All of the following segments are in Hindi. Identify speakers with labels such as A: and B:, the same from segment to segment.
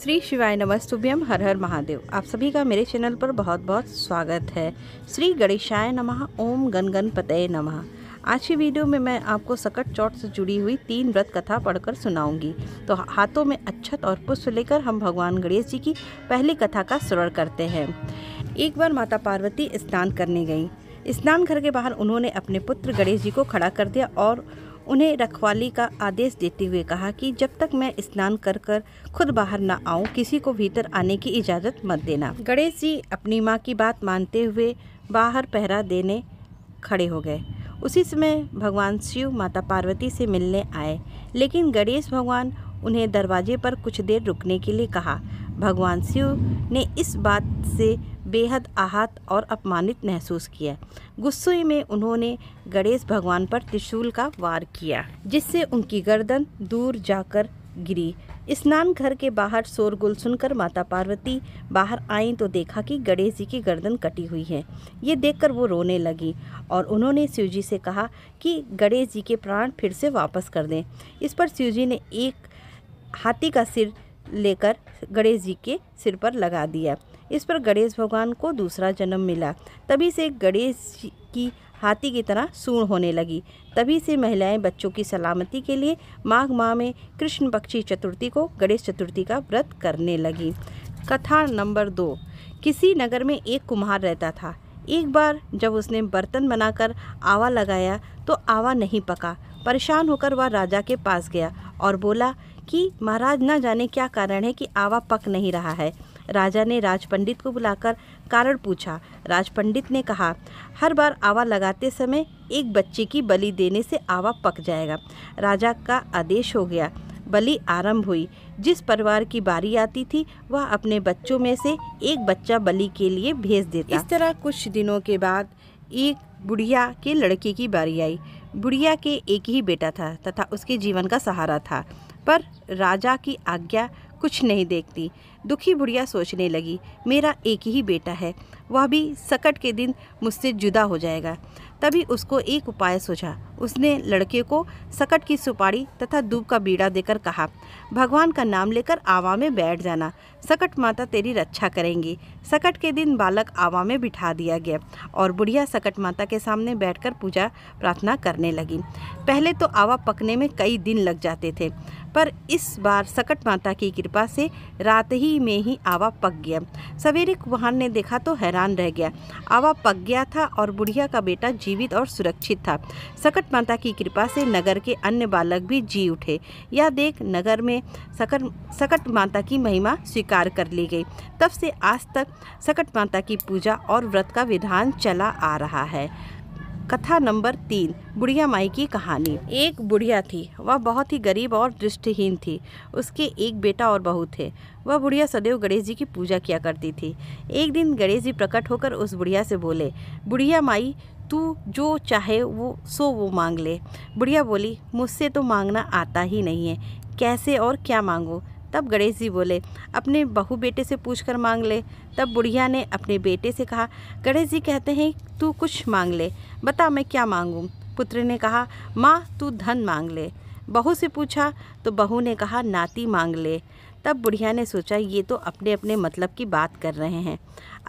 A: श्री शिवाय नमस्तुभ्यम हर हर महादेव आप सभी का मेरे चैनल पर बहुत बहुत स्वागत है श्री गणेशाय नमः ओम गण गण पतय नम आज की वीडियो में मैं आपको सकट चौट से जुड़ी हुई तीन व्रत कथा पढ़कर सुनाऊंगी तो हाथों में अच्छत और पुष्प लेकर हम भगवान गणेश जी की पहली कथा का स्वरण करते हैं एक बार माता पार्वती स्नान करने गई स्नान घर के बाहर उन्होंने अपने पुत्र गणेश जी को खड़ा कर दिया और उन्हें रखवाली का आदेश देते हुए कहा कि जब तक मैं स्नान कर कर खुद बाहर न आऊं किसी को भीतर आने की इजाज़त मत देना गणेश जी अपनी माँ की बात मानते हुए बाहर पहरा देने खड़े हो गए उसी समय भगवान शिव माता पार्वती से मिलने आए लेकिन गणेश भगवान उन्हें दरवाजे पर कुछ देर रुकने के लिए कहा भगवान शिव ने इस बात से बेहद आहत और अपमानित महसूस किया गुस्से में उन्होंने गणेश भगवान पर त्रिशूल का वार किया जिससे उनकी गर्दन दूर जाकर गिरी स्नान घर के बाहर शोरगुल सुनकर माता पार्वती बाहर आई तो देखा कि गणेश जी की गर्दन कटी हुई है ये देखकर वो रोने लगी और उन्होंने शिव जी से कहा कि गणेश जी के प्राण फिर से वापस कर दें इस पर शिवजी ने एक हाथी का सिर लेकर गणेश जी के सिर पर लगा दिया इस पर गणेश भगवान को दूसरा जन्म मिला तभी से गणेश की हाथी की तरह सूढ़ होने लगी तभी से महिलाएं बच्चों की सलामती के लिए माघ माह में कृष्ण पक्षी चतुर्थी को गणेश चतुर्थी का व्रत करने लगी कथा नंबर दो किसी नगर में एक कुम्हार रहता था एक बार जब उसने बर्तन बनाकर आवा लगाया तो आवा नहीं पका परेशान होकर वह राजा के पास गया और बोला कि महाराज न जाने क्या कारण है कि आवा पक नहीं रहा है राजा ने राजपंडित को बुलाकर कारण पूछा राजपंडित ने कहा हर बार आवा लगाते समय एक बच्चे की बलि देने से आवा पक जाएगा राजा का आदेश हो गया बलि आरंभ हुई जिस परिवार की बारी आती थी वह अपने बच्चों में से एक बच्चा बलि के लिए भेज देता इस तरह कुछ दिनों के बाद एक बुढ़िया के लड़के की बारी आई बुढ़िया के एक ही बेटा था तथा उसके जीवन का सहारा था पर राजा की आज्ञा कुछ नहीं देखती दुखी बुढ़िया सोचने लगी मेरा एक ही बेटा है वह भी सकट के दिन मुझसे जुदा हो जाएगा तभी उसको एक उपाय सोचा उसने लड़के को सकट की सुपारी तथा दूब का बीड़ा देकर कहा भगवान का नाम लेकर आवा में बैठ जाना सकट माता तेरी रक्षा करेंगी सकट के दिन बालक आवा में बिठा दिया गया और बुढ़िया सकट माता के सामने बैठकर पूजा प्रार्थना करने लगी पहले तो आवा पकने में कई दिन लग जाते थे पर इस बार सकट माता की कृपा से रात ही ही में ही आवा पक गया सवेरे कुहान ने देखा तो हैरान रह गया आवा पक गया था और बुढ़िया का बेटा जीवित और सुरक्षित था सकट माता की कृपा से नगर के अन्य बालक भी जी उठे यह देख नगर में सकट सकट माता की महिमा स्वीकार कर ली गई तब से आज तक सकट माता की पूजा और व्रत का विधान चला आ रहा है कथा नंबर तीन बुढ़िया माई की कहानी एक बुढ़िया थी वह बहुत ही गरीब और दृष्टिहीन थी उसके एक बेटा और बहू थे वह बुढ़िया सदैव गणेश जी की पूजा किया करती थी एक दिन गणेश जी प्रकट होकर उस बुढ़िया से बोले बुढ़िया माई तू जो चाहे वो सो वो मांग ले बुढ़िया बोली मुझसे तो मांगना आता ही नहीं है कैसे और क्या मांगो तब गणेश जी बोले अपने बहू बेटे से पूछ कर मांग ले तब बुढ़िया ने अपने बेटे से कहा गणेश जी कहते हैं तू कुछ मांग ले बता मैं क्या मांगूँ पुत्र ने कहा माँ तू धन मांग ले बहू से पूछा तो बहू ने कहा नाती मांग ले तब बुढ़िया ने सोचा ये तो अपने अपने मतलब की बात कर रहे हैं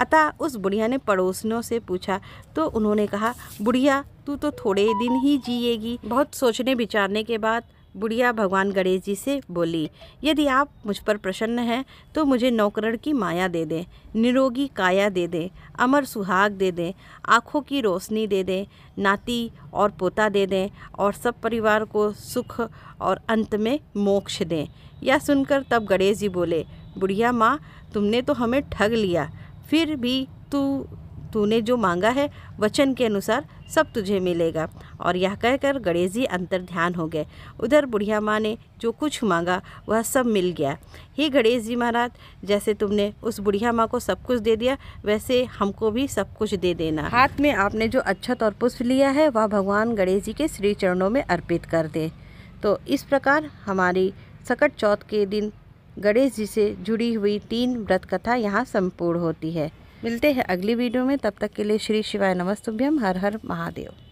A: अतः उस बुढ़िया ने पड़ोसनों से पूछा तो उन्होंने कहा बुढ़िया तू तो थोड़े दिन ही जिएगी बहुत सोचने विचारने के बाद बुढ़िया भगवान गणेश जी से बोली यदि आप मुझ पर प्रसन्न हैं तो मुझे नौकरण की माया दे दें निरोगी काया दे दें अमर सुहाग दे दें आँखों की रोशनी दे दें नाती और पोता दे दें और सब परिवार को सुख और अंत में मोक्ष दें यह सुनकर तब गणेश जी बोले बुढ़िया माँ तुमने तो हमें ठग लिया फिर भी तू तूने जो मांगा है वचन के अनुसार सब तुझे मिलेगा और यह कहकर गणेश जी अंतर ध्यान हो गए उधर बुढ़िया माँ ने जो कुछ मांगा वह सब मिल गया हे गणेश जी महाराज जैसे तुमने उस बुढ़िया माँ को सब कुछ दे दिया वैसे हमको भी सब कुछ दे देना हाथ में आपने जो अच्छत और पुष्प लिया है वह भगवान गणेश जी के श्री चरणों में अर्पित कर दे तो इस प्रकार हमारी सकट चौथ के दिन गणेश जी से जुड़ी हुई तीन व्रत कथा यहाँ संपूर्ण होती है मिलते हैं अगली वीडियो में तब तक के लिए श्री शिवाय नमस्तुभ्यम हर हर महादेव